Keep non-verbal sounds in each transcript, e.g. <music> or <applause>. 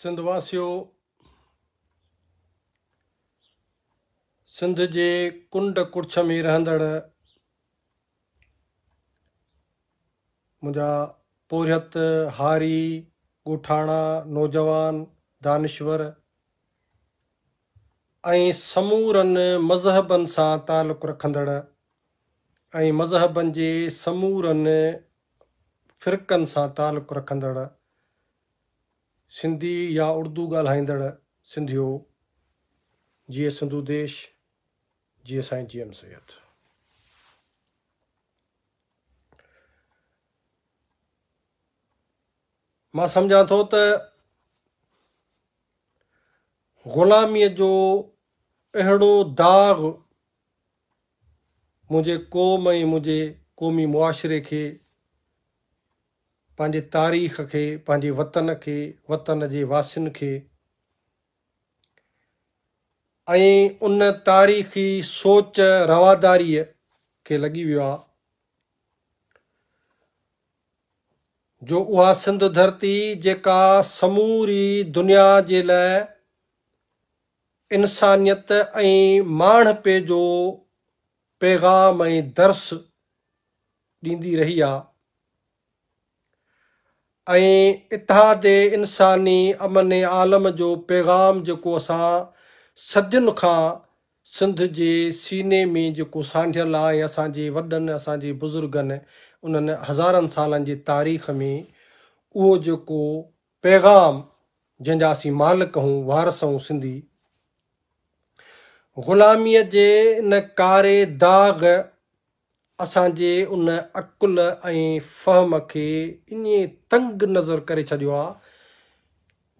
सिंध वासियो सिंध जे कुंड कुर्छ में रहंदड़ मुंहिंजा पोरत हारी गोठाणा नौजवान दानेश्वर ऐं समूरनि मज़हबनि सां तालुक़ु रखंदड़ ऐं मज़हबनि जे समूरनि फ़िरकनि सां तालुक़ु रखंदड़ सिंधी या उर्दू ॻाल्हाईंदड़ सिंधियो हुओ जीअं सिंधू देश जीअं साईं जीअं सिहत मां सम्झा थो त ग़ुलामीअ जो अहिड़ो दाग़ मुंहिंजे क़ौम ऐं मुंहिंजे क़ौमी मुआशिरे खे पंहिंजे तारीख़ खे पंहिंजे वतन खे वतन जे वासियुनि खे ऐं उन तारीख़ी सोच रवादारीअ खे लॻी वियो आहे जो उहा सिंधु धरती जेका समूरी दुनिया जे लाइ इंसानियत ऐं माढ़े जो पैगाम ऐं दर्स ॾींदी रही आहे ऐं इतिहादे इंसानी अमन आलम जो पैगाम जेको असां सदियुनि खां सिंध जे सीने में जेको सांढियल आहे असांजे वॾनि असांजे बुज़ुर्गनि उन्हनि हज़ारनि सालनि जी तारीख़ में उहो जेको पैगाम जंहिंजा असीं मालिक वारस सिंधी ग़ुलामीअ जे इन कारे दाग़ असांजे उन अक़ुल ऐं फ़हम खे ईअं तंग नज़र करे छॾियो आहे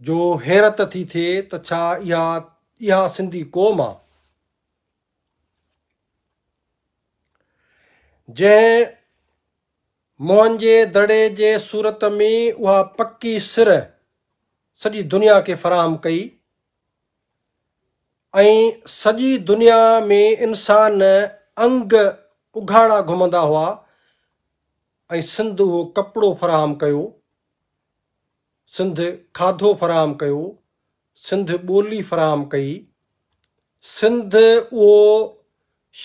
जो हैरत थी थिए त छा इहा इहा सिंधी क़ौम आहे जंहिं मोहन जे दड़े जे सूरत में उहा पकी सिर सॼी दुनिया खे फराहम कई ऐं सॼी दुनिया में इंसान अंग उघाड़ा घुमंदा हुआ ऐं सिंध उहो कपिड़ो फराहम कयो सिंध खाधो फराहम कयो सिंध ॿोली फराहम कई सिंध उहो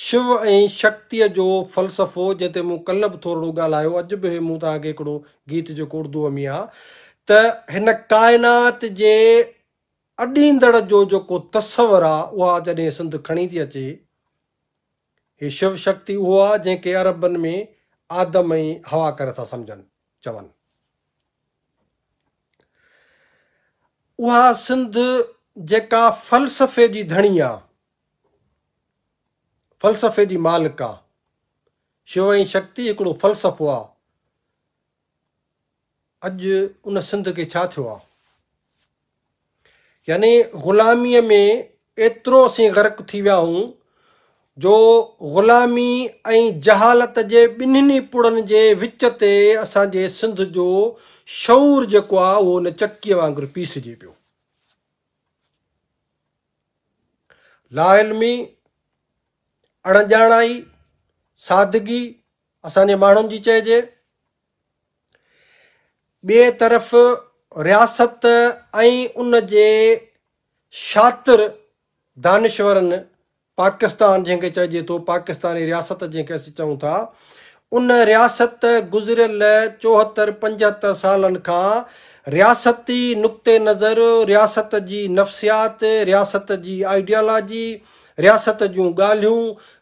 शिव ऐं शक्तीअ जो फ़लसफ़ो जंहिं ते मूं बि थोरो ॻाल्हायो अॼु बि मूं तव्हांखे हिकिड़ो गीत जेको उर्दूअ में आहे त हिन काइनात जे अॾींदड़ जो जेको तस्वर आहे उहा जॾहिं सिंध खणी थी अचे ही शिव शक्ति उहो आहे जंहिंखे अरबनि में आदम ऐं हवा करे था सम्झनि चवनि उहा सिंध जेका फ़लसफ़े जी धणी आहे फलसफ़े जी मालिक आहे शिव ऐं शक्ति हिकिड़ो फ़लसफ़ो आहे अॼु उन सिंध खे छा थियो आहे यानी ग़ुलामीअ में एतिरो असीं गर्क थी विया आहियूं जो ग़ुलामी ऐं जहालत जे ॿिन्हिनि पुड़नि जे विच ते असांजे सिंध जो शौर जेको आहे उहो उन चकीअ वांगुरु पीसिजे पियो लालमी अणॼाणाई सादिगी असांजे माण्हुनि जी चइजे ॿिए तरफ़ रियासत ऐं उन जे छातर दानेश्वरनि पाकिस्तान जंहिंखे चइजे थो पाकिस्तानी रियासत जंहिंखे असीं चऊं था उन रियासत गुज़िरियल चोहतरि पंजहतरि सालनि खां रियासती नुक़्ते नज़र रियासत जी नफ़्सियात रियासत जी आइडियोलॉजी रियासत जूं ॻाल्हियूं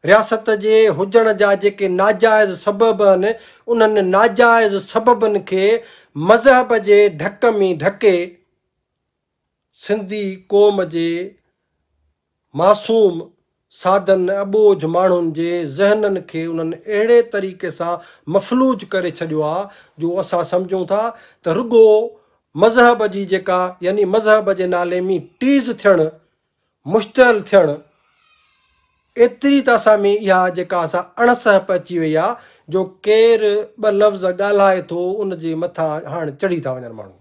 रियासत जे हुजण जा जेके नाजाइज़ सबबु आहिनि उन्हनि नाजाइज़ सबबनि खे मज़हब जे ढक में ढके सिंधी क़ौम जे मासूम साधन अबोझ माण्हुनि जे ज़हननि खे उन्हनि अहिड़े तरीक़े सां मफ़लूज करे छॾियो आहे जो असां सम्झूं था त रुॻो मज़हब जी जेका यानी मज़हब जे नाले में टीज़ थियणु मुश्तल थियणु एतिरी त असां में इहा जेका असां अणसह पहुची वई आहे जो केरु ॿ लफ़्ज़ ॻाल्हाए थो उन जे मथां हाणे चढ़ी था वञनि माण्हू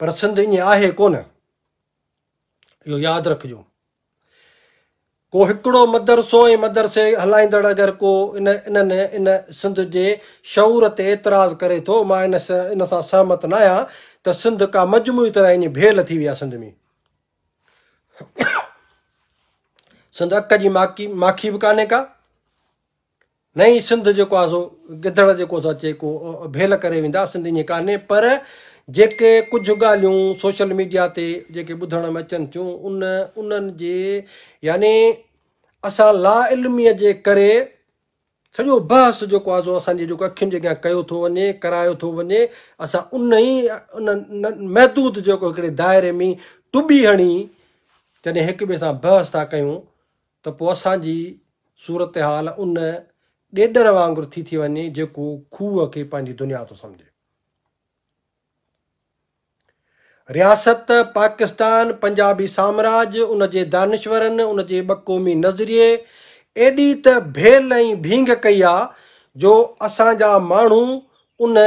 पर सिंध ईअं आहे कोन इहो यादि रखिजो को हिकिड़ो मदरसो ऐं मदरसे हलाईंदड़ अगरि को इन इन्हनि इन सिंध जे शौर ते एतिरा करे थो मां इन इन सां सहमत न आहियां त सिंध का मजमूई तरह भेल थी वई आहे सिंध में <coughs> सिंध अक जी माखी माखी बि कान्हे का नई सिंध जेको आहे सो गिदड़ जेको अचे को भेल करे वेंदा सिंध ईअं कान्हे पर जेके कुझु ॻाल्हियूं सोशल मीडिया ते जेके ॿुधण में अचनि थियूं उन उन्हनि जे यानी असां ला इल्मीअ जे करे सॼो बहस जेको आहे असांजी जेको अखियुनि जे अॻियां कयो थो वञे करायो थो वञे असां उन ई उन महदूद जेको हिकिड़े दाइरे में टुॿी हणी जॾहिं हिक ॿिए सां बहस था कयूं त पोइ असांजी सूरत हाल उन ॾेडर वांगुरु थी थी वञे जेको खूह खे पंहिंजी दुनिया थो सम्झे रियासत पाकिस्तान पंजाबी साम्राज्य उन जे उन उनजे ब क़ौमी नज़रिए एॾी त भेल ऐं भींग कई आहे जो असांजा माण्हू उन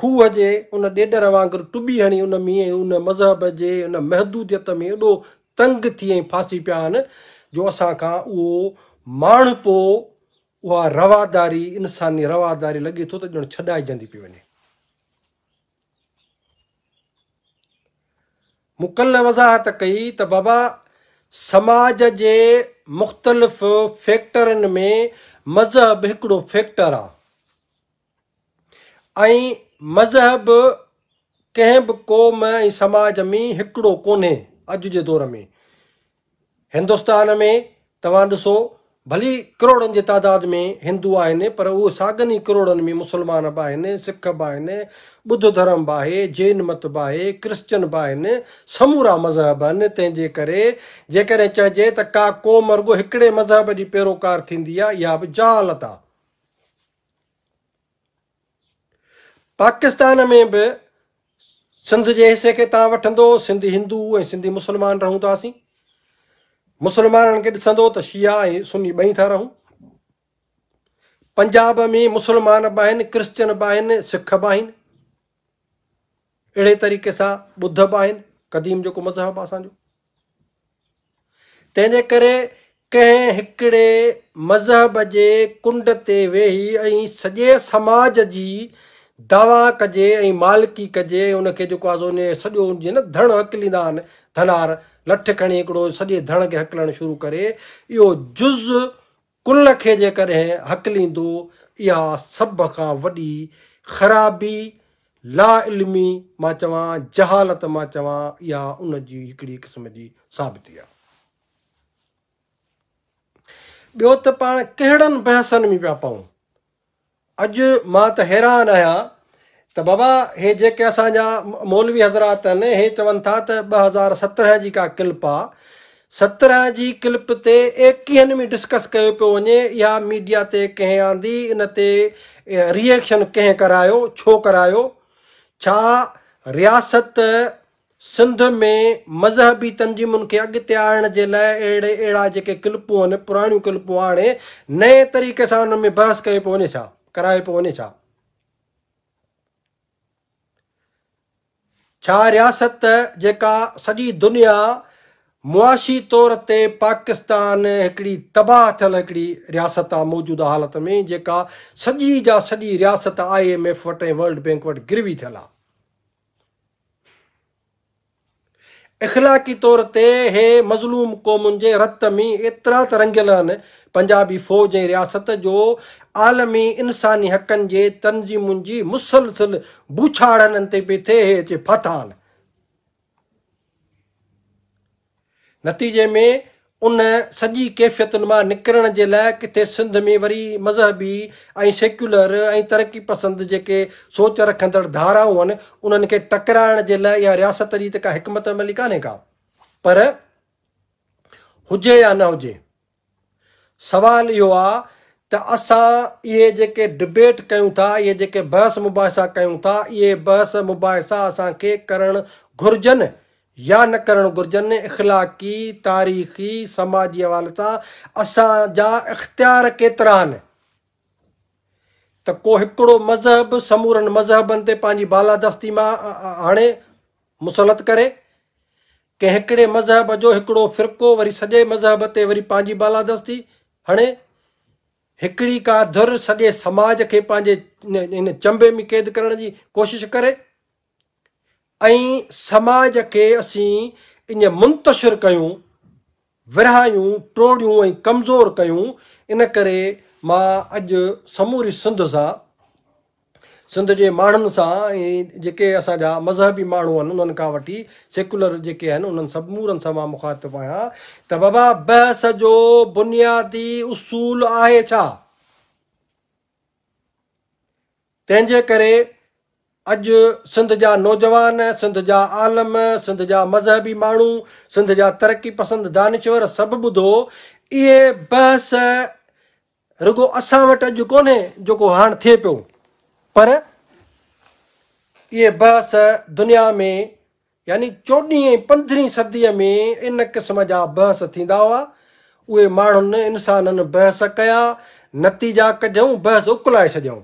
खूह जे उन ॾेडर वांगुरु टुॿी हणी उन मींहं उन मज़हब जे उन महदूदियत में एॾो तंग थी ऐं फासी पिया आहिनि जो असांखां उहो माण्हू पोइ उहा रवादारी इंसानी रवादारी लॻे थो त ॼणु छॾाइजंदी पई वञे मुकल वज़ाहत कई त बाबा समाज जे मुख़्तलिफ़ फैक्टरनि में मज़हब हिकिड़ो फैक्टर आहे ऐं मज़हब कंहिं बि क़ौम ऐं समाज में हिकिड़ो कोन्हे अॼु जे दौर में हिंदुस्तान में तव्हां ॾिसो भली करोड़नि जे तइदाद में हिंदू आहिनि पर उहे साॻनि ई करोड़नि में मुस्लमान बि आहिनि सिख बि आहिनि ॿुध धर्म बि आहे जैन मत बि आहे क्रिश्चन बि आहिनि समूरा मज़हब आहिनि तंहिंजे करे जेकॾहिं चइजे त का क़ौम मर्गो हिकिड़े मज़हब जी पैरोकार थींदी आहे इहा बि जालत आहे पाकिस्तान में बि सिंध जे हिसे खे तव्हां वठंदो सिंध हिंदू ऐं सिंधी मुस्लमान रहूं था सी मुस्लमाननि खे ॾिसंदो त शिया ऐं सुनी ॿई था रहूं पंजाब में मुसलमान बि आहिनि क्रिशचन बि आहिनि सिख बि आहिनि अहिड़े तरीक़े सां ॿुध बि आहिनि क़दीम जेको मज़हब आहे असांजो तंहिंजे करे कंहिं हिकिड़े मज़हब जे कुंड ते वेही ऐं सॼे समाज जी दवा कजे ऐं मालिकी कजे उनखे जेको आहे उन सॼो जीअं न धण हकलींदा आहिनि धनार लठ खणी हिकिड़ो सॼे धण खे हकलणु शुरू करे इहो जुज़ कुल खे जेकॾहिं हकलींदो इहा सभ खां वॾी ख़राबी ला इल्मी मां चवां जहालत मां चवां इहा उन जी हिकिड़ी क़िस्म जी साबिती आहे ॿियो त पाण कहिड़नि बहसनि में पिया पऊं अॼु मां त हैरान आहियां त बाबा हे जेके असांजा मौलवी हज़रात आहिनि हे चवनि था त ॿ हज़ार सत्रहं जी का क्लिप आहे सत्रहं जी क्लिप ते एकवीहनि में डिस्कस कयो पियो वञे इहा मीडिया ते कंहिं आंदी इन ते रिएक्शन कंहिं करायो छो करायो छा रियासत सिंध में मज़हबी तंज़ीमुनि खे अॻिते आणण जे लाइ अहिड़े अहिड़ा जेके क्लिपूं आहिनि पुराणियूं क्लिपूं आणे नए तरीक़े सां हुन में बहस कयो पियो वञे छा कराए पियो वञे छा छा रियासत जेका सॼी दुनिया मुआशी तौर ते पाकिस्तान हिकिड़ी तबाह थियल हिकिड़ी रियासत आहे मौजूदा हालति में जेका सॼी जा सॼी रियासत आई एम एफ वटि ऐं वर्ल्ड बैंक वटि गिरवी थियल आहे इख़लाकी तौर ते हे मज़लूम क़ौमुनि जे रत में एतिरा त रंगियल आहिनि पंजाबी फ़ौज ऐं रियासत जो आलमी इंसानी हक़नि जे तनज़ीमुनि जी मुसलसिल बुछाड़नि ते पई थिए अचे फाथान नतीजे में उन सॼी कैफ़ियतुनि मां निकिरण जे लाइ किथे सिंध में वरी मज़हबी ऐं सेक्युलर ऐं तरक़ी पसंदि जेके सोच रखंदड़ धाराऊं आहिनि उन्हनि खे टकराइण जे लाइ इहा रियासत जी त का हिकमत मिली कान्हे का पर हुजे या न हुजे सवालु इहो आहे त असां इहे जेके डिबेट कयूं था इहे जेके बहस मुबहसा कयूं था इहे बहस मुबा असांखे करणु घुरिजनि या न करणु घुरिजनि इख़लाक़ी तारीख़ी समाजी हवाले सां असांजा इख़्तियार केतिरा आहिनि त को हिकिड़ो मज़हब समूरनि मज़हबनि ते पंहिंजी बालादस्ती मां हाणे मुसलत करे कंहिं हिकिड़े मज़हब जो हिकिड़ो फ़िरको वरी सॼे मज़हब ते वरी पंहिंजी बालादस्ती हणे हिकिड़ी का धुर सॼे समाज खे पंहिंजे इन चंबे में क़ैद करण जी कोशिशि करे ऐं समाज खे असीं इन मुंतशिर कयूं विरहायूं टोड़ियूं ऐं कमज़ोर कयूं इन करे मां अॼु समूरी सिंध सां सिंध जे माण्हुनि सां ऐं जेके असांजा मज़हबी माण्हू आहिनि उन्हनि खां वठी सेकुलर जेके आहिनि उन्हनि समूरनि सां मां मुखातिबु आहियां त बाबा बहस जो बुनियादी उसूल आहे छा तंहिंजे करे अॼु सिंध जा नौजवान सिंध जा आलम सिंध जा मज़हबी माण्हू सिंध जा तरक़ी पसंदि दानश्वर सभु ॿुधो इहे बहस रुगो असां वटि अॼु कोन्हे जेको हाणे थिए पियो पर इहे बहस दुनिया में यानी चोॾहीं पंद्रहीं सदीअ में इन क़िस्म जा बहस थींदा हुआ उहे माण्हुनि इंसाननि बहस कया नतीजा कढियऊं बहस उकलाए छॾियऊं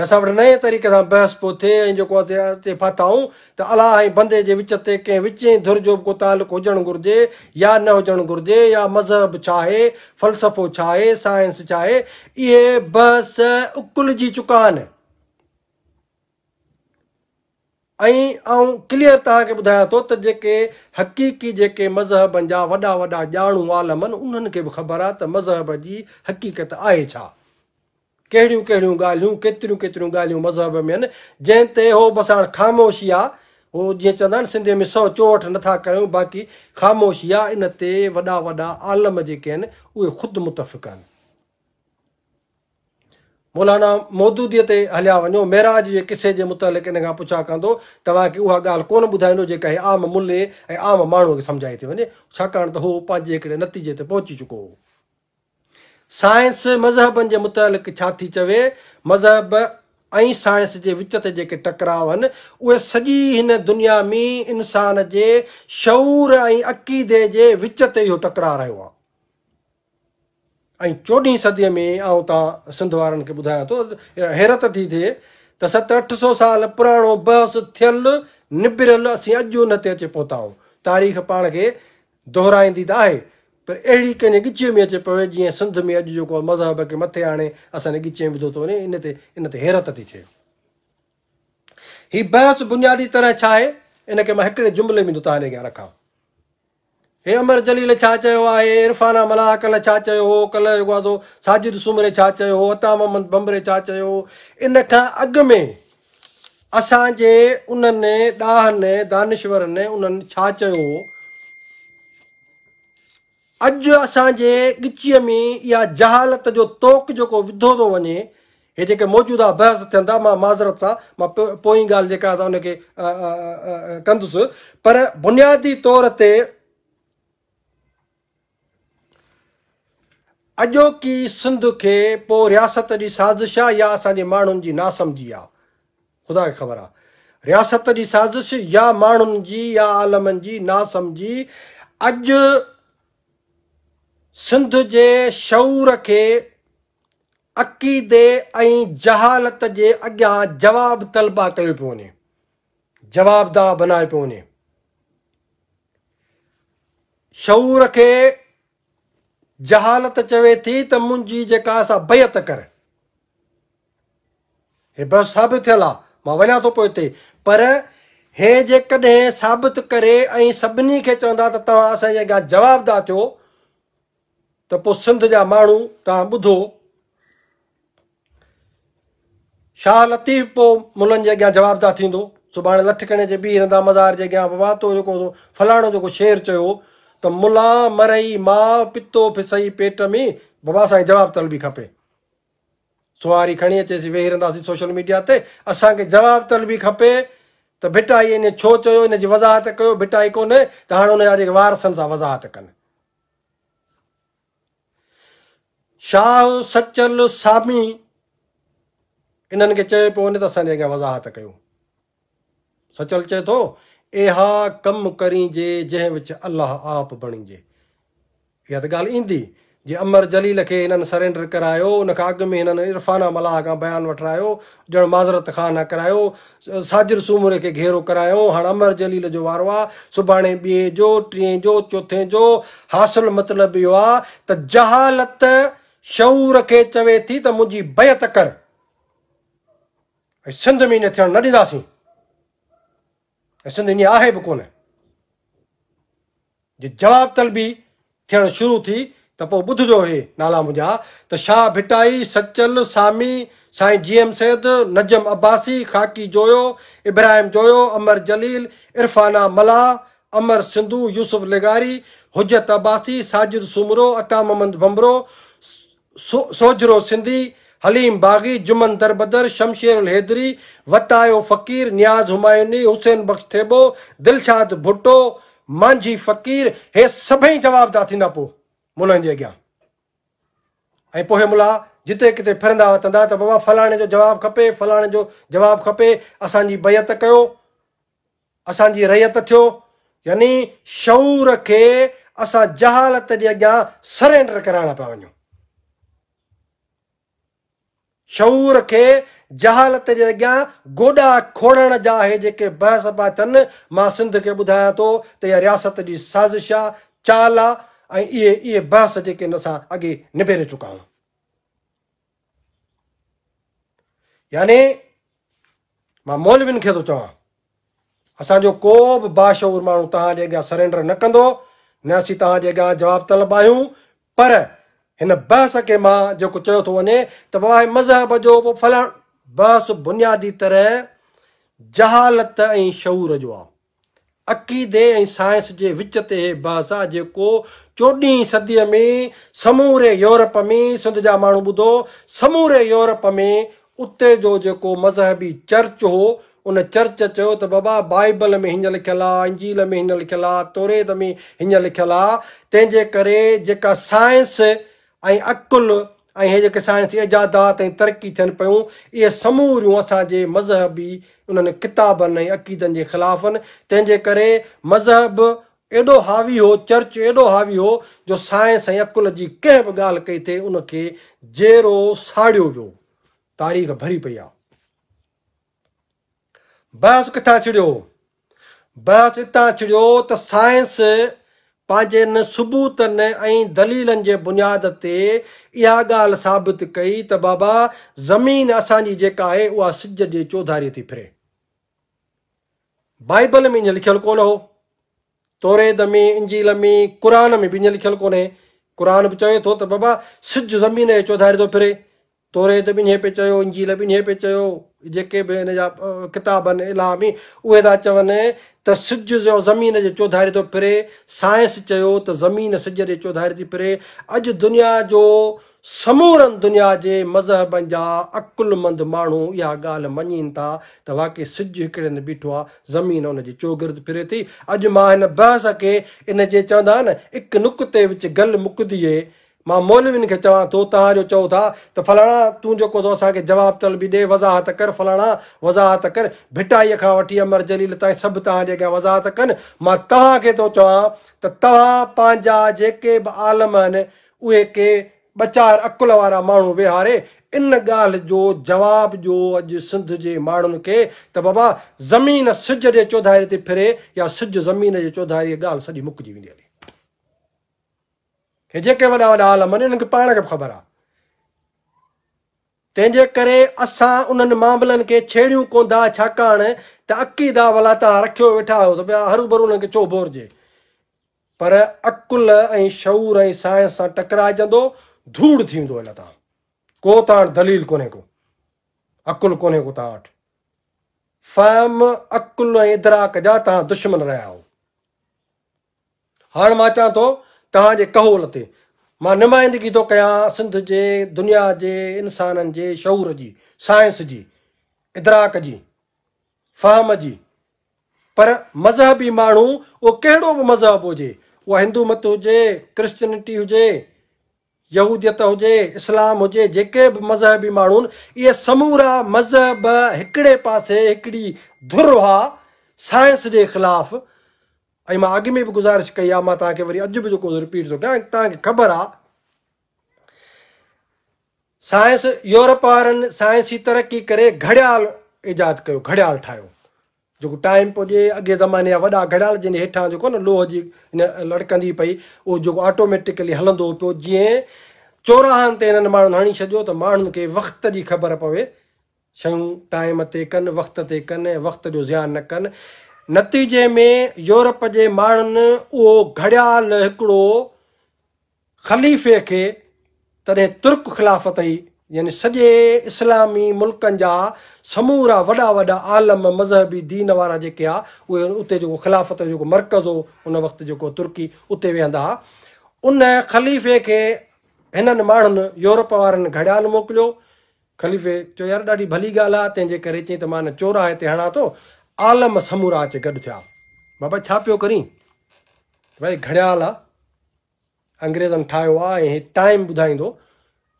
असां वटि नए तरीक़े सां बहस पियो थिए ऐं जेको अॻिते फाताऊं त अलाह ऐं बंदे जे विच ते कंहिं विच ई को मुतालक़ु हुजणु घुरिजे या न हुजणु घुरिजे या मज़हब छा आहे फ़लसफ़ो छा आहे साइंस छा आहे इहे बहस उकुलिजी चुका आहिनि ऐं क्लियर तव्हांखे ॿुधायां थो त जेके हक़ीक़ी जेके मज़हबनि जा वॾा वॾा ॼाणू आलम आहिनि उन्हनि खे बि ख़बर आहे त मज़हब जी हक़ीक़त आहे छा कहिड़ियूं कहिड़ियूं ॻाल्हियूं केतिरियूं केतिरियूं ॻाल्हियूं मज़हब में आहिनि जंहिं ते उहो बसि हाणे ख़ामोशी आहे उहो जीअं चवंदा आहिनि सिंधीअ में सौ चोहठि नथा करियूं बाक़ी ख़ामोशी आहे इन ते वॾा वॾा आलम जेके आहिनि उहे ख़ुदि मुतफ़िक़ आहिनि मौलाना मौदूदीअ ते हलिया वञो महिराज जे किसे जे मुतालिक़ इन खां पुछा कंदो तव्हांखे उहा ॻाल्हि कोन ॿुधाईंदो जेका हे आम मुले ऐं आम माण्हूअ खे सम्झाए थी वञे छाकाणि त उहो पंहिंजे हिकिड़े नतीजे ते पहुची चुको हो साइंस मज़हबनि जे मुतालिक़ छा थी चवे मज़हब ऐं साइंस जे विच ते जेके टकराव आहिनि उहे सॼी हिन दुनिया में इंसान जे शौर ऐं अक़ीदे जे विच ते इहो टकरा रहियो आहे ऐं चोॾहीं सदीअ में आऊं तव्हां सिंध वारनि खे ॿुधायां थो हैरत थी थिए त सत अठ सौ साल पुराणो बहस थियल निबिरियल असां अॼु न ते अचे पहुताऊं तारीख़ पाण खे दोहराईंदी त आहे पर अहिड़ी कंहिंजी ॻिचीअ में अचे पियो जीअं सिंध में अॼु जेको आहे मज़हब खे मथे आणे असांजे ॻिचीअ में विधो थो वञे इन ते इन ते हैरत थी थिए हीअ बहस बुनियादी तरह छा आहे इन खे मां हिकिड़े जुमिले में थो तव्हांजे अॻियां रखां हे अमर जलील छा चयो आहे इरफाना मला कल छा चयो हो कल्ह जेको आहे सो साजिद सुमरे छा चयो हो अता मोहम्मद बंबरे छा चयो इन खां अॻु में असांजे उन्हनि ॾाहनि दानिश्वरनि उन्हनि छा चयो हो अॼु असांजे ॻिचीअ में इहा जहालत जो तोक जेको विधो थो वञे हे जेके मौजूदा बहस थियनि था मां माज़रत सां मां पोईं ॻाल्हि जेका असां हुनखे कंदुसि पर बुनियादी तौर ते अॼोकी सिंध खे पोइ रियासत जी साज़िश आहे या असांजे माण्हुनि जी नासमी आहे ख़ुदा खे ख़बर आहे रियासत जी साज़िश या माण्हुनि जी या आलमनि जी नासमी अॼु सिंध जे शूर खे अक़ीदे ऐं जहालत जे अॻियां जवाबु तलबा कयो पियो वञे जवाबदार बनायो पियो वञे शूर खे जहालत चवे थी त मुंहिंजी जेका असां बयत कर हे बसि साबित थियल आहे मां वञा थो पियो हिते पर हे जेकॾहिं साबित करे ऐं सभिनी खे चवंदा त तव्हां असांजे अॻियां जवाबदार थियो त पोइ सिंध जा माण्हू तव्हां ॿुधो शाह लतीफ़ पोइ मुलनि जे अॻियां जवाबदारु थींदो सुभाणे लठिकणे जे बीह रंधा मज़ार जे अॻियां वातो जेको फलाणो जेको शेर चयो त मुला मरई माउ पितो फिसई पेट में बाबा साईं जवाबु तल बि खपे सुवारी खणी अचेसि वेही रहंदासीं सोशल मीडिया ते असांखे जवाबु तल बि खपे त भिटाई इन छो चयो इन जी वज़ाहत कयो भिटाई कोन्हे त हाणे हुन जा जेके वारसनि सां वज़ाहत कनि शाह सचल सामी इन्हनि खे चए पियो वञे त असांजे अॻियां वज़ाहत कयो सचल चए थो इहा कमु करीजे जंहिं विच अलाह आप बणिजे इहा त ॻाल्हि ईंदी जे अमर जलील खे हिननि सरेंडर करायो खां अॻु में हिननि इरफ़ाना मलाह खां बयानु वठायो ॼण माज़रत ख़ान करायो साजिर सूमूरे खे घेरो करायो हाणे अमर जलील जो वारो आहे सुभाणे ॿिए जो टीं जो चोथें जो हासिलु मतिलबु इहो आहे त जहालत शूर खे चवे थी त मुंहिंजी बयत कर ऐं सिंध में थियणु न ॾींदासीं ऐं सिंध ईअं आहे बि कोन जे जवाबतल बि थियणु शुरू थी त पोइ ॿुधजो हे नाला मुंहिंजा त शाह भिटाई सचल सामी साईं जी एम सैद नजम अब्बासी खाकी जोयो इब्राहिम जोयो अमर जलील इरफ़ाना मला अमर सिंधु यूसुफ लिगारी हुजत अब्बासी साजिद सुमरो अता मोहम्मद बम्बरो सोजरो सिंधी हलीम बाग़ी जुमन दरबदर शमशेरु हैदरी वतायो फ़क़ीर नियाज़ हुमायूनी हुसैन बख्श थेबो दिलशाद भुटो मांझी फ़क़ीर हे सभई जवाब त थींदा पोइ मुलनि जे अॻियां ऐं पोइ मुला जिते किथे फिरंदा वरितंदा त बाबा फलाणे जो जवाबु खपे फलाणे जो जवाबु खपे असांजी बयत कयो असांजी रयत थियो यानी शऊर खे असां जहालत जे अॻियां सरेंडर कराइणा पिया वञूं शऊर खे जहालत जे अॻियां गोॾा खोड़ण जा इहे जेके बहस पिया थियनि मां सिंध खे ॿुधायां थो त इहा रियासत जी साज़िश आहे चाल आहे ऐं इहे इहे बहस जेके हिन सां अॻे निबेरे चुका आहियूं याने मां मोलवियुनि खे थो चवां असांजो को बि बाशूर माण्हू तव्हांजे अॻियां सरेंडर न कंदो न असीं तव्हांजे अॻियां जवाबु जवाबतलबा आहियूं पर हिन बहस खे मां जेको चयो थो वञे त बाबा मज़हब जो पोइ फलाण बहस बुनियादी तरह जहालत ऐं शूर जो आहे अक़ीदे ऐं साइंस जे विच ते बहस आहे जेको चोॾहीं सदीअ में समूरे यूरोप में सिंध जा माण्हू ॿुधो समूरे यूरोप में उते जो जेको मज़हबी चर्च हो उन चर्च चयो त बाबा बाइबल में हीअं लिखियलु आहे इंजील में हीअं लिखियलु आहे तौरेद में हीअं लिखियलु आहे तंहिंजे करे जेका साइंस ऐं अकुल ऐं इहे जेके साइंस जी इजादात ऐं तरक़ी थियनि पियूं इहे समूरियूं असांजे मज़हबी उन्हनि किताबनि ऐं अक़ीदनि जे ख़िलाफ़ आहिनि तंहिंजे करे मज़हब एॾो हावी हो चर्च एॾो हावी हो जो साइंस ऐं अक़ुल जी कंहिं बि ॻाल्हि कई थिए उनखे जहिड़ो साड़ियो वियो तारीख़ भरी पई आहे बहस किथां छिड़ियो बहस हितां छिड़ियो त साइंस पंहिंजे न सबूतनि ऐं दलीलनि जे बुनियाद ते इहा साबित कई त बाबा ज़मीन असांजी जेका आहे सिज के चौधारी थी फिरे बाइबल में ईअं लिखियलु कोन तोरेद में इंजील में कुरान में भी ईअं लिखियलु कोन्हे क़ुर बि चवे तो त बाबा सिज ज़मीन जे चौधारी तो फिरे तोरेद ॿिन्ही पे इंजील भी पे चयो जेके बि हिन जा किताब आहिनि इलाही उहे त सिज जो ज़मीन जे चौधारी थो फिरे साइंस चयो त ज़मीन सिज जे चौधारी थी फिरे अॼु दुनिया जो समूरनि दुनिया जे मज़हबनि जा अकुलमंद माण्हू इहा ॻाल्हि मञनि था त वाकई सिज हिकिड़े हंधि बीठो आहे ज़मीन हुन जी चौगिर्द फिरे थी अॼु मां हिन बहस खे इन जे चवंदा आहिनि हिकु नुक ते विच गल मुकिदी मां मोलवीन खे चवां थो तव्हां जो चओ था त फलाणा तूं जेको सो असांखे जवाबु तल बि ॾे वज़ाहत कर फलाणा वज़ाहत कर भिटाईअ खां वठी अमर जलील ताईं सभु तव्हांजे अॻियां वज़ाहत कनि मां तव्हांखे थो चवां त तव्हां पंहिंजा जेके बि आलम आहिनि उहे के ॿ चारि अकुल वारा माण्हू विहारे इन ॻाल्हि जो जवाबु ॾियो अॼु सिंध जे माण्हुनि खे त बाबा ज़मीन सिज जे चौधारी ते फिरे या सिज ज़मीन जे चौधारी ॻाल्हि सॼी मुकिजी वेंदी हली के जेके वॾा वॾा आलम आहिनि पाण खे बि ख़बर आहे तंहिंजे करे असां उन्हनि खे छेड़ियूं कोन था छाकाणि त अकीदा भला तव्हां रखियो वेठा आहियो हरु भरू उनखे चो बोरिजे पर अकुल ऐं शऊर ऐं साइंस सां टकराइजंदो धूड़ थींदो हिन तां को तव्हां वटि दलील कोन्हे को अकुल कोन्हे को तव्हां वटि अकुल ऐं इदराक जा तव्हां दुश्मन रहिया आहियो हाणे मां चवां थो तव्हांजे कहोल ते मां नुमाइंदगी थो कयां सिंध जे दुनिया जे इंसाननि जे शौर जी साइंस जी इदराक जी फहम जी पर मज़हबी माण्हू उहो कहिड़ो बि मज़हब हुजे उहा मत हुजे क्रिश्चनिटी हुजे यहूदियत हुजे इस्लाम हुजे जेके बि मज़हबी माण्हू इहे समूरा मज़हब हिकिड़े पासे हिकिड़ी धुर आहे साइंस जे ख़िलाफ़ु ऐं मां अॻु में बि गुज़ारिश कई आहे मां तव्हांखे वरी अॼु बि जेको रिपीट थो कयां तव्हांखे ख़बर आहे साइंस यूरोप वारनि साइंस जी तरक़ी करे घड़ियाल ईजाद कयो घड़ियाल ठाहियो जेको टाइम पियो ॾिए अॻे ज़माने जा वॾा घड़ियाल जंहिंजे हेठां जेको न लोह जी हिन लड़कंदी पई उहो जेको ऑटोमेटिकली हलंदो पियो जीअं चोराहनि ते हिननि माण्हुनि हणी छॾियो त माण्हुनि खे वक़्त जी ख़बर पवे शयूं टाइम ते कनि वक़्त ते कनि वक़्त जो ज़ न कनि नतीजे में यूरोप जे माण्हुनि उहो घड़ियाल हिकिड़ो ख़लीफ़े खे तॾहिं तुर्क ख़लाफ़त यानी सॼे इस्लामी मुल्कनि जा समूरा वॾा वॾा आलम मज़हबी दीन वारा जेके आहे उहे उते जेको ख़िलाफ़त जो जेको मर्कज़ हुओ उन वक़्तु जेको तुर्की उते वेहंदा उन ख़लीफ़े खे हिननि माण्हुनि यूरोप वारनि घड़ियाल मोकिलियो खलीफ़े चयो यार ॾाढी भली ॻाल्हि आहे तंहिंजे करे चई त मां चोरा हणा थो आलम समूरा अचे गॾु थिया बाबा छा पियो करीं भई घड़ियाल आहे अंग्रेज़नि ठाहियो आहे ऐं इहे टाइम ॿुधाईंदो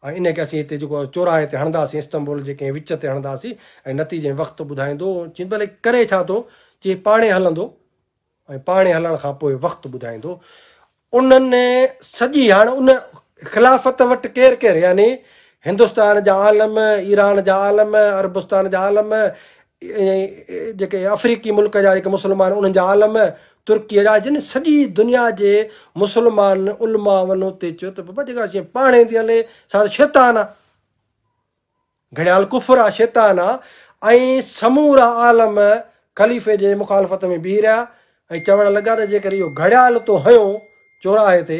ऐं इन खे असीं हिते जेको चौराहे ते हणंदासीं इस्तंबोल जे कंहिं विच ते हणंदासीं ऐं नतीजे वक़्तु ॿुधाईंदो चई भले करे छा थो चई पाणे हलंदो ऐं पाणे हलण खां पोइ वक़्तु ॿुधाईंदो उन्हनि सॼी हाणे उन ख़िलाफ़त वटि केरु केरु यानी हिंदुस्तान जा आलम ईरान जा आलम अरबुस्तान जा आलम जेके अफ्रीकी मुल्क जा जेके मुस्लमान उन्हनि जा आलम तुर्की जा जिन सॼी दुनिया जे मुस्लमान उलमा वञो ते चयो त बाबा जेका जीअं पाणे थी हले छा त शैतान आहे घड़ियाल आहे शैतान आहे ऐं समूरा आलम ख़लीफ़े जे मुखालफ़त में बीह रहिया ऐं चवणु लॻा त जेकर इहो घड़ियाल तो हयो चौराहे ते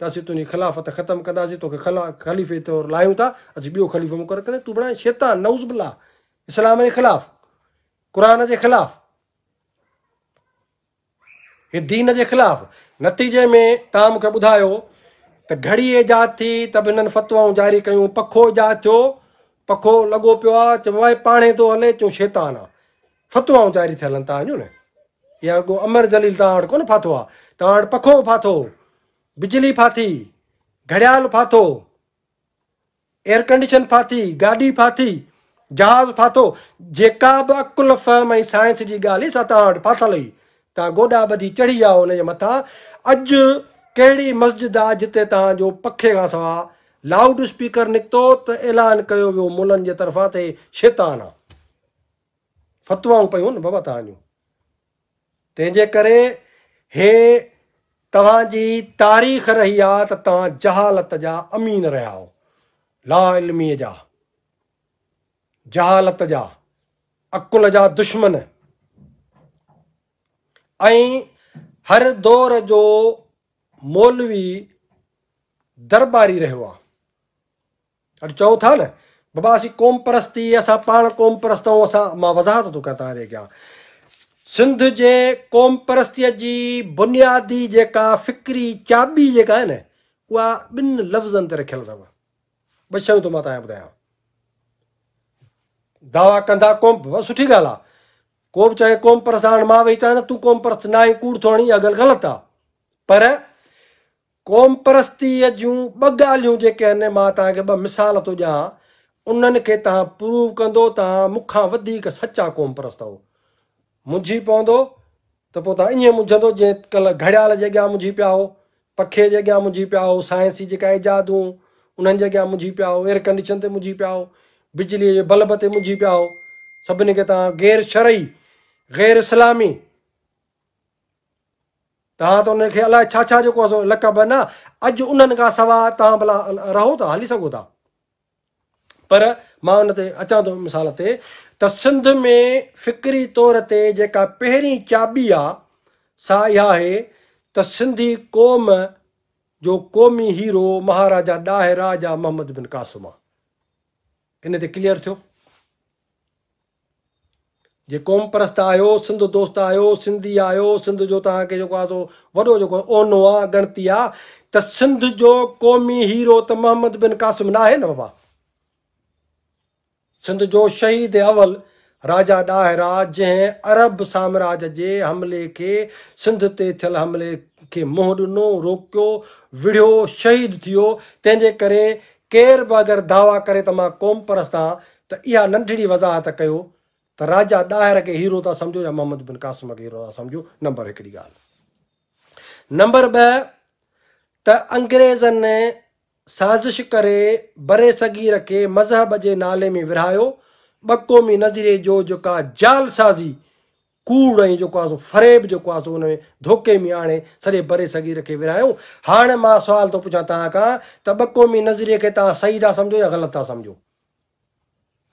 त असीं तुंहिंजी ख़िलाफ़त ख़तमु कंदासीं तोखे ख़ला ख़लीफ़े तौरु लाहियूं था असीं ॿियो ख़लीफ़ो मुक़ररु कंदा तूं बणाए शेतान नौज़बला इस्लाम जे ख़िलाफ़ु क़ुरान जे ख़िलाफ़ हे दीन जे ख़िलाफ़ नतीजे में तव्हां मूंखे ॿुधायो त घड़ी आजाद थी त बि हिननि फतवाऊं जारी कयूं पखो एजाद थियो पखो लॻो पियो आहे चई पाणे थो हले शैतान आहे फतवाऊं जारी थियल आहिनि तव्हांजो न इहा अमर जलील तव्हां वटि कोन फाथो आहे तव्हां वटि पखो फाथो बिजली फाथी घड़ियाल फाथो एयर कंडीशन फाथी गाॾी फाथी जहाज़ फाथो जेका बि अकुल फहम ऐं साइंस जी ॻाल्हि हुई तव्हां वटि फाथल हुई तव्हां गोॾा ॿधी चढ़ी आयो हुनजे मथां अॼु कहिड़ी मस्जिद आहे जिते तव्हांजो पखे खां सवाइ लाउड स्पीकर निकितो त ऐलान कयो वियो मुलनि जे तरफ़ां ते शैतान आहे फ़तवाऊं पयूं न बाबा तव्हांजो तंहिंजे करे हे तव्हांजी तारीख़ रही आहे त तव्हां जहालत जा अमीन रहिया आहियो ला इलमीअ जा जहालत जा अक़ुल जा दुश्मन ऐं हर दौर जो मौलवी दरबारी रहियो आहे अॼु चओ था न बाबा असीं क़ौम परस्ती असां पाण क़ौम परस्त ऐं असां मां वज़ाहत थो कयां तव्हांजे अॻियां सिंध जे क़ौम परस्तीअ जी बुनियादी जेका फ़िक्री चाबी जेका आहे न उहा ॿिनि लफ़्ज़नि ते रखियल अथव ॿ शयूं थो मां तव्हांखे ॿुधायां दावा कंदा कोम सुठी ॻाल्हि आहे को बि चए कोम परस हाणे मां वेही चाहियां तूं कोम परस न नाहे कूड़ थोरी इहा ॻाल्हि ग़लति आहे पर कोम परस्तीअ जूं ॿ ॻाल्हियूं जेके आहिनि मां तव्हांखे ॿ मिसाल थो ॾियां उन्हनि खे तव्हां प्रूव कंदो तव्हां मूंखां वधीक सचा कोम मुंझी पवंदो त पोइ तव्हां ईअं मुंझंदो जीअं कल्ह घड़ियाल जे अॻियां मुंझी पिया हो पखे जे अॻियां मुंझी पिया हो साइंसी जेका ईजादूं उन्हनि जे अॻियां मुंझी पिया हो एयर कंडीशन ते मुंझी पिया हो बिजलीअ जे बल्ब ते मुंझी पिया हो सभिनी खे तव्हां ग़ैर शरई ग़ैर इस्लामी तव्हां त हुनखे अलाए छा छा जेको आहे लकब न अॼु उन्हनि खां सवाइ तव्हां भला रहो था हली सघो था पर मां हुन ते अचां थो मिसाल ते त सिंध में फिक्री तौर ते जेका पहिरीं चाबी आहे सा इहा आहे त सिंधी क़ौम जो क़ौमी हीरो महाराजा डाहे राजा मोहम्मद बिन आहे हिन ते क्लियर थियो जे क़ौम परस्त आयो सिंध दोस्त आहियो सिंधी आयो सिंध जो तव्हांखे जेको आहे सो वॾो जेको ओनो आहे गणती आहे त सिंध जो क़ौमी हीरो त मोहम्मद बिन कासिम न आहे न बाबा सिंध जो शहीद अवल राजा ॾाहिरा जंहिं अरब साम्राज जे हमले खे सिंध ते थियल हमले खे मुंहुं ॾिनो रोकियो विढ़ियो शहीद थियो तंहिंजे करे केर बि अगरि दावा करे त मां कोम परस्त आहियां त इहा नंढड़ी वज़ाहत कयो त राजा ॾाहिर खे हीरो था सम्झो या मोहम्मद बिन कासिम खे हीरो था सम्झो नंबर हिकिड़ी ॻाल्हि नंबर ॿ त अंग्रेज़नि साज़िश करे बरे सगीर खे मज़हब जे नाले में विरिहायो ॿ क़ौमी नज़रे जो जेका जालसाज़ी कूड़ ऐं जेको आहे सो फरेब जेको आहे सो हुन में धोके में आणे सॼे भरे सगीर खे विरायूं हाणे मां सुवाल थो पुछां तव्हां खां त ॿ क़ौमी नज़रिये खे तव्हां सही था सम्झो या ग़लति था सम्झो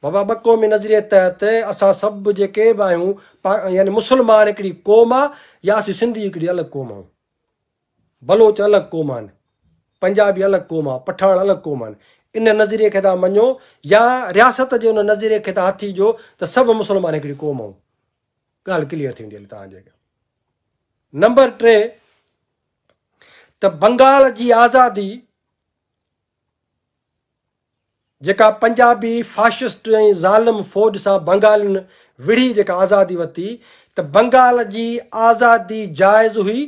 बाबा ॿ क़ौमी नज़रिये तहत असां सभु जेके बि आहियूं पा यानी मुस्लमान हिकिड़ी क़ौम आहे या असीं सिंधी हिकिड़ी अलॻि क़ौम आहियूं बलोच अलॻि क़ौम आहिनि पंजाबी अलॻि क़ौम आहे पठाण अलॻि क़ौम आहिनि इन नज़रिये खे तव्हां मञो या रियासत जे उन नज़रे खे तव्हां हथी ॾियो त सभु मुस्लमान हिकिड़ी क़ौम आहियूं ॻाल्हि क्लिअर थींदी हली तव्हांजे अॻियां नंबर टे त बंगाल जी आज़ादी जेका पंजाबी फाशिस्ट ऐं ज़ालिम फ़ौज सां बंगालियुनि विढ़ी जेका आज़ादी वरिती त बंगाल जी आज़ादी जाइज़ हुई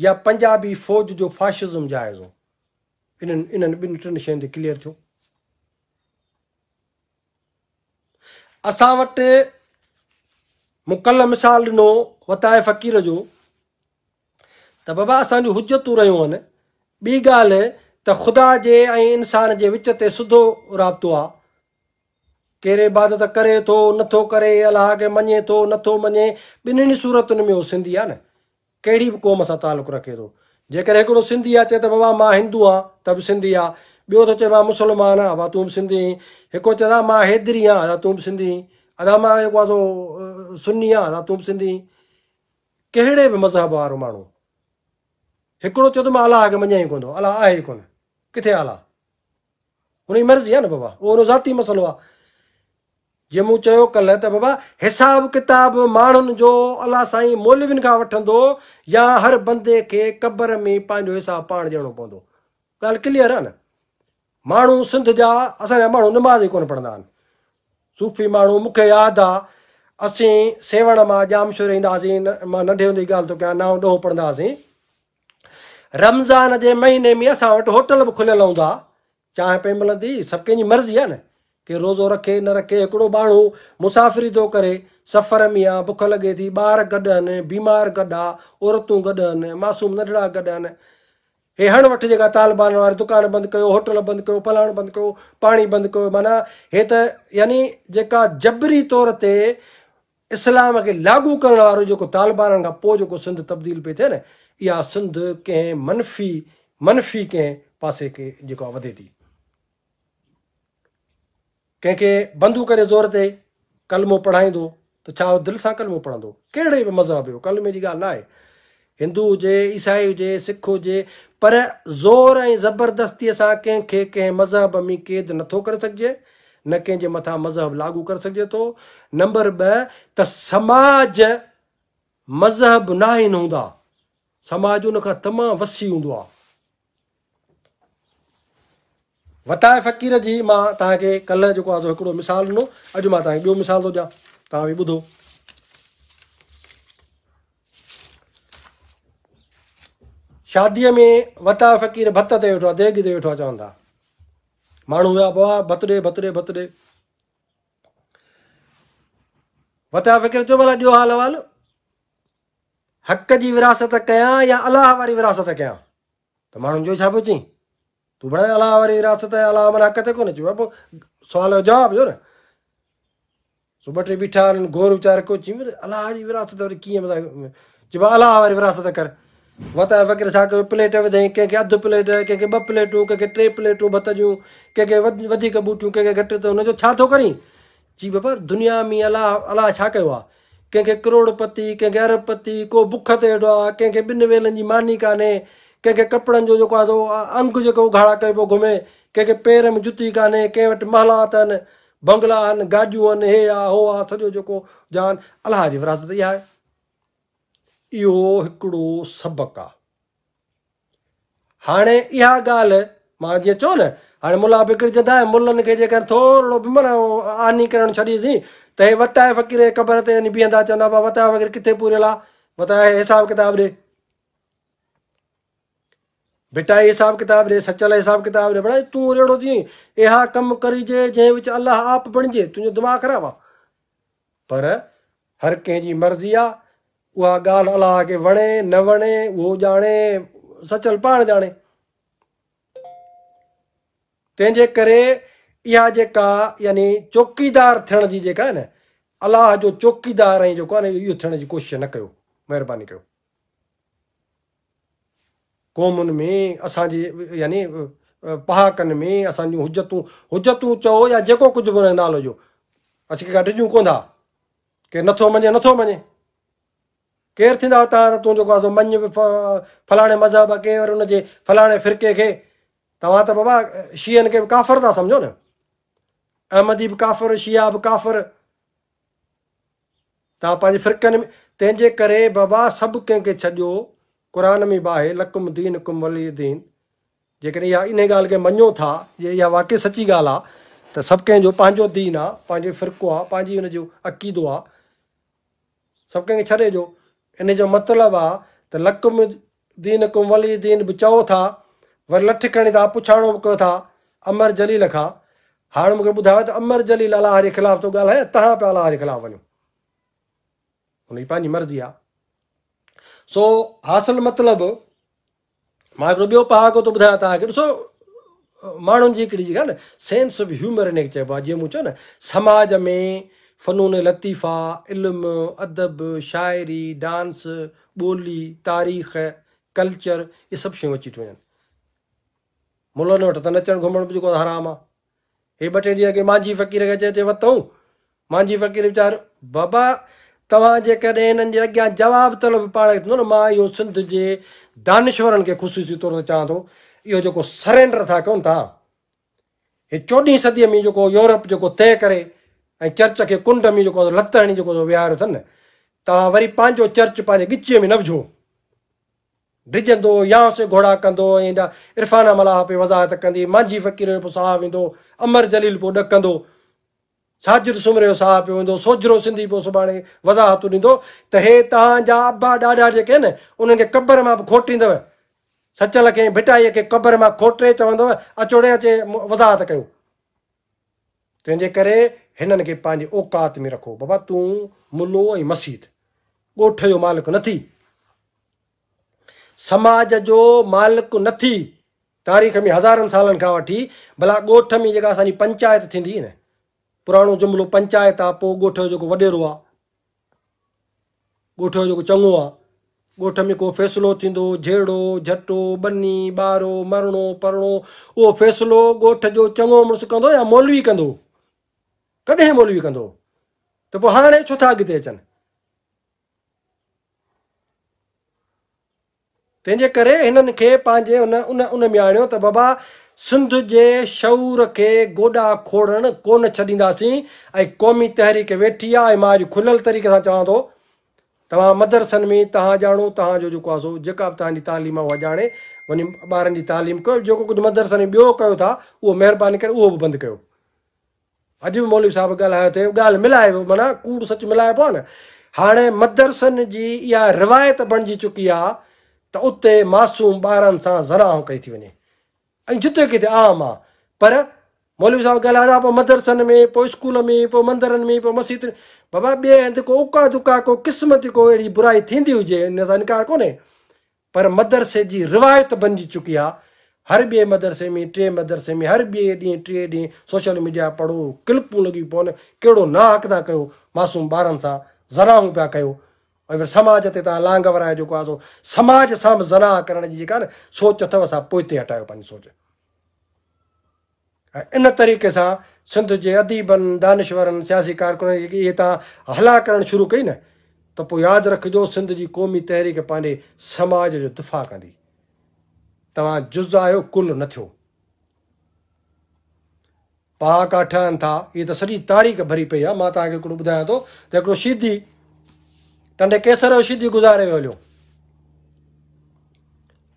या पंजाबी फ़ौज जो फाशिज़म जाइज़ हो इन्हनि इन्हनि ॿिनि टिनि शयुनि ते क्लिअर थियो असां वटि मुकल मिसाल ॾिनो वताए फ़क़ीर जो त बाबा असांजूं हुजतूं रहियूं आहिनि ॿी ॻाल्हि त ख़ुदा जे ऐं इंसान जे विच ते सुधो राब्तो आहे कहिड़े इबादत करे थो नथो करे अलाह खे मञे थो नथो मञे ॿिन्हिनि सूरतुनि में उहो सिंधी आहे न कहिड़ी बि क़ौम सां तालुक़ु रखे थो जेकर हिकिड़ो सिंधी आहे चए त बाबा मां हिंदू आहियां त बि सिंधी आहे ॿियो थो चए मां मुस्लमान आहियां तूं बि सिंधी हिकिड़ो चवंदो मां हैदरी आहियां अदा तूं बि सिंधी अदा मां जेको आहे सो सुनी आहे तूं बि सिंधी कहिड़े बि मज़हब वारो माण्हू हिकिड़ो चयो त मां अलाह खे मञा ई कोन थो अलाह आहे ई कोन किथे अलाह हुनजी मर्ज़ी आहे न बाबा उहो हुन ज़ाती मसलो आहे जीअं मूं चयो कल्ह त बाबा हिसाब किताब माण्हुनि जो अलाह साईं मोलवियुनि खां वठंदो या हर बंदे खे क़बर में पंहिंजो हिसाब पाण ॾियणो पवंदो ॻाल्हि क्लियर आहे न माण्हू सिंध जा असांजा माण्हू निमाज़ ई कोन पढ़ंदा आहिनि सूफ़ी माण्हू मूंखे यादि आहे असीं सेवण मां जाम शुरू ईंदा हुआसीं मां नंढे हूंदे जी ॻाल्हि थो कयां नओं ॾोहो पढ़ंदा हुआसीं रमज़ान जे महीने में असां वटि होटल बि खुलियल हूंदा चांहि पई मिलंदी सभु कंहिंजी मर्ज़ी आहे न की रोज़ो रखे न रखे हिकिड़ो माण्हू मुसाफ़िरी थो करे सफ़र में आहे बुख लॻे थी ॿार गॾु आहिनि बीमार गॾु आहे औरतूं गॾु आहिनि मासूम नंढड़ा गॾु आहिनि हे हण वठि जेका तालबान वारे दुकान बंदि कयो होटल बंदि कयो पलाण बंदि कयो पाणी बंदि कयो माना हे त यानी जेका जबरी तौर ते इस्लाम खे लागू करण वारो जेको तालिबाननि खां पोइ जेको सिंध तब्दील पई थिए न इहा सिंध कंहिं मनफ़ी मनफ़ी कंहिं पासे खे जेको आहे वधे थी कंहिंखे बंदू करे ज़ोर ते कलमो पढ़ाईंदो त छा उहो दिलि सां कलमो पढ़ंदो कहिड़े बि मज़हब जो कलमे जी ॻाल्हि न आहे हिंदू हुजे ईसाई हुजे सिख हुजे पर ज़ोर ऐं ज़बरदस्तीअ सां कंहिंखे कंहिं मज़हब में क़ैद नथो करे सघिजे न कंहिंजे मथां मज़हब लागू करे सघिजे थो नंबर ॿ त समाज मज़हब न आहिनि हूंदा समाज उन खां तमामु वसी हूंदो आहे वताए फ़क़ीर जी मां तव्हांखे कल्ह जेको आहे हिकिड़ो मिसाल ॾिनो अॼु मां तव्हांखे ॿियो मिसाल थो ॾियां तव्हां बि ॿुधो शादीअ में वताए फ़क़ीर भत ते वेठो आहे देग ते वेठो आहे चवंदा माण्हू विया भतरे भतरे भतरे वतिया फ़िक्र भला ॾियो हाल हक़ जी विरासत कयां या अलाह वारी विरासत कयां त माण्हुनि जो छा पियो चई तूं बढ़ाए अलाह वारी विरासत अलाह माना हक़ ते कोन पोइ सुवाल जो जवाबु ॾियो न सुबुह टे बीठा आहिनि गोर वीचार अलाह जी विरासत वरी कीअं चइबो आहे अलाह वारी विरासत कर वरता वकिरे छा कयो प्लेट विधाईं कंहिंखे अधु प्लेट कंहिंखे ॿ प्लेटूं कंहिंखे टे प्लेटूं भत जूं कंहिंखे वधीक ॿूटियूं कंहिंखे घटि त हुनजो छा थो करी जी बाबा दुनिया में अलाह अलाह छा कयो आहे कंहिंखे करोड़पत्ति कंहिंखे अरबपति को बुख ते अहिड़ो आहे कंहिंखे ॿिनि वेलनि जी मानी कान्हे कंहिंखे कपिड़नि जो जेको आहे अंख जेको उघाड़ा कयो पियो घुमे कंहिंखे पेर में जुती कान्हे कंहिं वटि महलात आहिनि बंगला आहिनि गाॾियूं आहिनि हे आहे हो आहे सॼो जेको जान अलाह जी विरासत इहा आहे इहो हिकिड़ो सबक़ु आहे हाणे इहा ॻाल्हि मां जीअं चओ न हाणे मुला बिगड़जंदा मुलनि खे जेकर थोरो बि माना आनी करणु छॾीसीं त हे वताए फ़क़ीर क़बर ते वञी बीहंदा चवंदा बाबा वताए फ़कीर किथे पूरियल आहे वताए हिसाब किताब ॾे भिटाए हिसाब किताब ॾे सचल हिसाब किताब ॾे ॾिए तूं रेड़ो थी इहा कमु कर जंहिं विच अलाह आप बणिजे तुंहिंजो दिमाग़ ख़राबु आहे पर हर कंहिंजी मर्ज़ी आहे उहा ॻाल्हि अलाह खे वणे न वणे उहो ॼाणे सचल पाण ॼाणे तंहिंजे करे इहा जेका यानी चौकीदार थियण जी जेका आहे न अलाह जो चौकीदार ऐं जेको आहे न इहो थियण जी कोशिशि न कयो महिरबानी कयो क़ौमुनि में असांजी यानी पहाकनि में असांजूं हुजतूं हुजतूं चओ या जेको कुझु बि हुन नालो जो असां ॾिजूं कोन था के नथो मञे नथो मञे केरु थींदो तव्हां त तूं जेको आहे मञ फलाणे मज़हब खे हुन जे फलाणे फ़िरके खे तव्हां त बाबा शीहनि खे बि काफ़र था सम्झो न अहमदी बि काफ़र शिया बि काफ़र तव्हां पंहिंजे फिरकनि में तंहिंजे करे बाबा सभु कंहिंखे छॾियो क़ुर में बि आहे लकुम दीन कुम वली दीन जेकॾहिं इहा इन ॻाल्हि खे मञो था जे इहा वाक़ई सची ॻाल्हि आहे त सभु कंहिंजो पंहिंजो दीन आहे पंहिंजो फ़िरको आहे पंहिंजी हुनजो अक़ीदो आहे सभु कंहिंखे छॾे ॾियो इन जो मतिलबु आहे त दीन कुम वली दीन बि चओ था वरी लठ खणी था पुछाणो बि कयो था अमर जलील खां हाणे मूंखे ॿुधायो त अमर जलील अलाह जे ख़िलाफ़ु थो ॻाल्हाए तव्हां पिया अलाह जे ख़िलाफ़ु वञो हुनजी पंहिंजी मर्ज़ी आहे सो हासिलु मतिलबु मां हिकिड़ो ॿियो पहाको थो ॿुधायां तव्हांखे ॾिसो माण्हुनि जी हिकिड़ी जेका न सेंस ऑफ ह्यूमर इन खे चइबो आहे जीअं मूं चयो न समाज में फनून लतीफ़ा इल्म अदब शाइरी डांस ॿोली तारीख़ कल्चर इहे सभु शयूं अची थियूं वञनि मुलनि वटि त नचणु घुमण बि जेको हराम आहे हे ॿ टे ॾींहं अॻे मांझी फ़क़ीर खे चइजे वरितऊं मांझी फ़क़ीर वीचार बाबा तव्हां जेकॾहिं हिननि जे अॻियां जवाबु तल पाण पाड़े थींदो न मां इहो सिंध जे दानिश्वरनि खे ख़ुशूसी तौर ते चवां थो इहो जेको सरेंडर था कनि था हे चोॾहीं सदीअ में जेको यूरोप जेको तइ करे ऐं चर्च खे कुंड में जेको लत हणी जेको विहारियो अथनि तव्हां वरी पंहिंजो चर्च पंहिंजे ॻिचीअ में न विझो डिॼंदो यास घोड़ा कंदो ऐं जा इरफ़ाना मलाह पई वज़ाहत कंदी मांझी फ़क़ीर जो पोइ साहु वेंदो अमर जलील पोइ ॾकंदो साजिद सुमर जो साहु पियो वेंदो सोजरो सिंधी पोइ सुभाणे वज़ाहतूं ॾींदो त हे तव्हांजा अबा ॾाॾा जेके आहिनि उन्हनि खे क़बर मां बि खोटींदव सचल खे भिटाईअ खे क़बर मां खोटे चवंदव अचोड़े अचे वज़ाहत कयो तंहिंजे करे हिननि खे पंहिंजे औकात में रखो बाबा तूं मुलो ऐं मसीद ॻोठ जो मालिक न थी समाज जो मालिक न थी तारीख़ में हज़ारनि सालनि खां वठी भला ॻोठ में जेका असांजी पंचायत थींदी न पुराणो जुमिलो पंचायत आहे पोइ ॻोठ जो जेको वॾेरो आहे ॻोठ जो जेको चङो आहे ॻोठ में को फ़ैसिलो थींदो जहिड़ो झटो बनी ॿारो मरणो परणो उहो फ़ैसिलो ॻोठ जो चङो मुड़ुसु कंदो या मौलवी कंदो कॾहिं ॿोलवी कंदो त पोइ हाणे छो था अॻिते अचनि तंहिंजे करे हिननि खे पंहिंजे उन उन उन में आणियो त बाबा सिंध जे शहूर खे गोॾा खोड़णु कोन छॾींदासीं ऐं क़ौमी तहरीक वेठी आहे ऐं मां अॼु खुलियल तरीक़े सां चवां थो तव्हां मदरसनि में तव्हां ॼाणो तव्हांजो जेको आहे सो जेका बि तव्हांजी तालीम आहे उहा ॼाणे वञी ॿारनि जी तालीम कयो जेको कुझु मदरसनि में ॿियो कयो था उहो महिरबानी करे उहो बि बंदि कयो अॼु बि मौलवी साहिबु ॻाल्हायो त ॻाल्हि मिलाए वियो माना कूड़ सच मिलाए पियो आहे न हाणे मदरसनि जी इहा रिवायत बणिजी चुकी आहे त उते मासूम ॿारनि सां ज़राऊं कई थी वञे ऐं जिते किथे आम आहे पर मौलवी साहिबु ॻाल्हायो था पोइ मदरसनि में पोइ स्कूल में पोइ मंदरनि में पोइ मस्जिद में बाबा ॿिए हंधि को उका दुका को क़िस्मत को अहिड़ी बुराई थींदी हुजे हिन सां इनकार कोन्हे पर मदरसे जी रिवायत बणिजी चुकी आहे हर ॿिए मदरसे में टे मदरसे में हर ॿिए ॾींहुं टे ॾींहुं सोशल मीडिया पढ़ो क्लिपूं लॻियूं पवनि कहिड़ो ना हक़ था कयो मासूम ॿारनि सां ज़नाऊं पिया कयो ऐं वरी समाज ते तव्हां लांग वराए जेको आहे सो समाज सां बि ज़नाह करण जी जेका न सोच अथव असां पोइ हिते हटायो पंहिंजी सोच ऐं इन तरीक़े सां सिंध जे अदीबनि दानिश्वरनि सियासी कारकुन जेकी इहे तव्हां हला करणु शुरू कई न त पोइ यादि रखिजो सिंध जी क़ौमी तहरीक पंहिंजे समाज जो दिफ़ा कंदी तव्हां जुज़ आहियो कुल न थियो पहाका ठहनि था हीअ त सॼी तारीख़ भरी पई आहे मां तव्हांखे हिकिड़ो ॿुधायां थो त हिकिड़ो शीदी टंडे केसर जो शिदी गुज़ारे वियो हलियो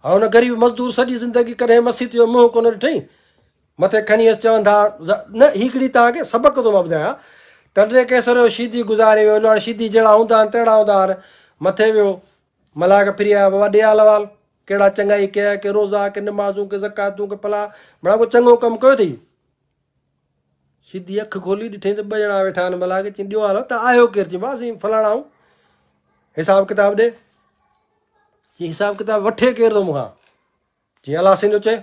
ऐं हुन ग़रीब मज़दूर सॼी ज़िंदगी कॾहिं मसीत जो मुंहुं कोन ॾिठईं मथे खणी अचु चवनि था न हिकिड़ी तव्हांखे सबक थो मां ॿुधायां टंडे केसर जो शीदी गुज़ारे वियो हलियो हाणे शीदी जहिड़ा हूंदा आहिनि तहिड़ा हूंदा आहिनि मथे वियो मलाक फिरी आया बाबा ॾे आल हवाल कहिड़ा चङाई कया के रोज़ा के नमाज़ूं के ज़कातूं के फलाह भला को चङो कमु कयो अथई सिधी अखि खोली ॾिठई त ॿ ॼणा वेठा आहिनि भला की ॾियो हलो त आयो केरु चई मां फलाणा आहियूं हिसाब किताब ॾे ॾेई हिसाब किताब वठे केरु थो मूंखां चई अलासी जो चए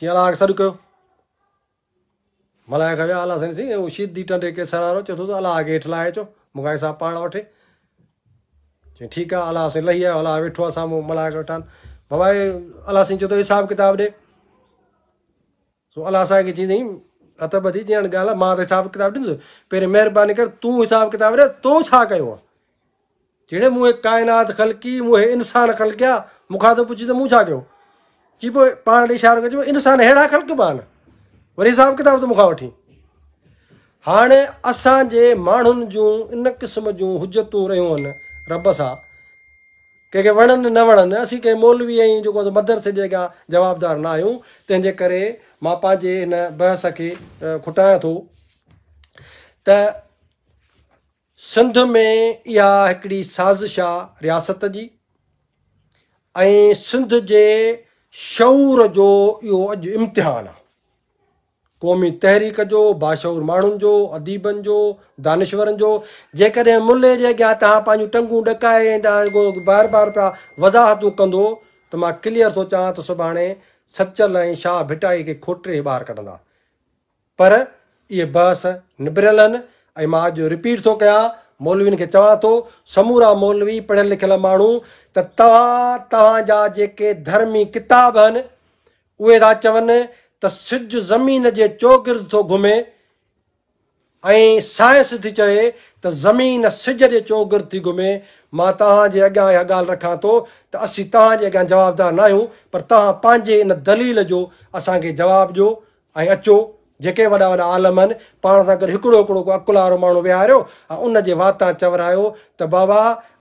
चई अलाह खे सॾु कयो विया मल्हाइन साईं शिदी टंडे केसर वारो चए थो त अलाह खे हेठि लाहे अचो मूंखां हिसाबु पाण वठे ठीकु आहे अलाह साईं लही आयो अला वेठो आहे साम्हूं मला वेठा आहिनि बाबा इहे अलाह साईं चयो थो हिसाबु किताबु ॾे सो अलाह साईं खे चईंसि साईं हथ ॿधी जीअं ॻाल्हि आहे मां त हिसाबु किताबु ॾींदुसि पहिरीं महिरबानी कर तूं हिसाबु किताबु ॾे तूं छा कयो आहे जहिड़े मूं हे काइनात ख़लकी मूं हे इंसान ख़लकिया मूंखां थो पुछी त मूं छा कयो चई पोइ पाण ॾेई इशारो कजे इंसान अहिड़ा ख़लकिबा आहिनि वरी हिसाबु किताबु त मूंखां वठी हाणे असांजे माण्हुनि जूं इन क़िस्म जूं हुजतूं रहियूं आहिनि रब सां कंहिंखे वणनि न वणनि असीं कंहिं मोलवी जेको मदरसे जे अॻियां जवाबदार न आहियूं तंहिंजे करे मां पंहिंजे हिन बहस खे खुटायां थो त सिंध में इहा हिकिड़ी साज़िश आहे रियासत जी ऐं सिंध जे शूर जो इहो अॼु इम्तिहान आहे क़ौमी तहरीक जो बाशूर माण्हुनि जो अदीबनि जो दानिश्वरनि जो जेकॾहिं मुले जे अॻियां तव्हां पंहिंजूं टंगूं ॾकाए तव्हां बार बार पिया वज़ाहतूं कंदो त मां क्लियर थो चवां त सुभाणे सचल ऐं शाह भिटाई खे खोटे ॿाहिरि कढंदा पर इहे बहस निबिरियल आहिनि ऐं मां अॼु रिपीट थो कयां मोलवीनि खे चवां थो समूरा मौलवी पढ़ियल लिखियल माण्हू त तव्हां तव्हांजा जेके धर्मी किताब आहिनि उहे था चवनि त सिज ज़मीन जे चौगिरु थो घुमे ऐं साइंस थी चए त ज़मीन सिज जे चौगिरु थी घुमे मां तव्हांजे अॻियां इहा ॻाल्हि रखां थो त असीं तव्हांजे अॻियां जवाबदार न आहियूं पर तव्हां पंहिंजे इन दलील जो असांखे जवाबु ॾियो ऐं अचो जेके वॾा वॾा आलम आहिनि पाण सां गॾु हिकिड़ो हिकिड़ो को अकुल वारो माण्हू विहारियो ऐं उन जे वातां चवरायो त बाबा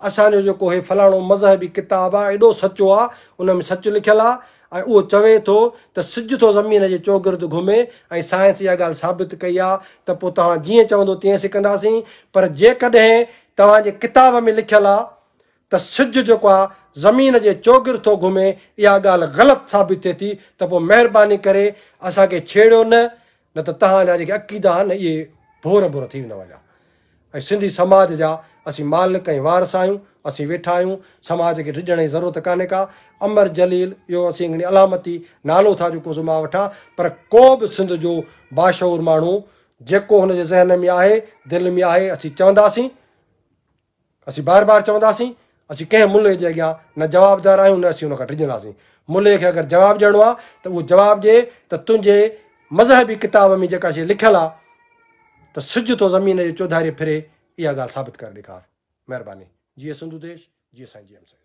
असांजो जेको इहो फलाणो मज़हबी किताबु आहे एॾो सचो आहे उन में सचु लिखियलु आहे ऐं उहो चवे थो त सिज थो ज़मीन जे चौगिर्द घुमे ऐं साइंस इहा ॻाल्हि साबित कई आहे त पोइ तव्हां जीअं चवंदो तीअं सिखंदासीं पर जेकॾहिं तव्हांजे किताब में लिखियलु आहे त सिज जेको आहे ज़मीन जे चौगिर थो घुमे इहा ॻाल्हि ग़लति साबित थिए थी त पोइ महिरबानी करे असांखे छेड़ियो न न त तव्हांजा जेके अक़ीदा आहिनि इहे भोर भोर थी वेंदा वञा ऐं सिंधी समाज जा असीं मालिक ऐं वारस आहियूं असीं वेठा आहियूं समाज खे डिॼण जी ज़रूरत कान्हे का अमर जलील इहो असीं हिकिड़ी अलामती नालो था जेको मां वठां पर को बि सिंध जो बाशूर माण्हू जेको हुन जे ज़हन में आहे दिलि में आहे असीं चवंदासीं असीं बार बार चवंदासीं असीं कंहिं मुले जे अॻियां न जवाबदार आहियूं न असीं हुन खां डिॼंदासीं मुल्हे खे अगरि जवाबु ॾियणो आहे त उहो जवाबु ॾिए त तुंहिंजे मज़हबी किताब में जेका शइ लिखियलु आहे त सिज थो ज़मीन जे चौधारी फिरे इहा ॻाल्हि साबित करे ॾेखार महिरबानी जी एस देश G S I G M से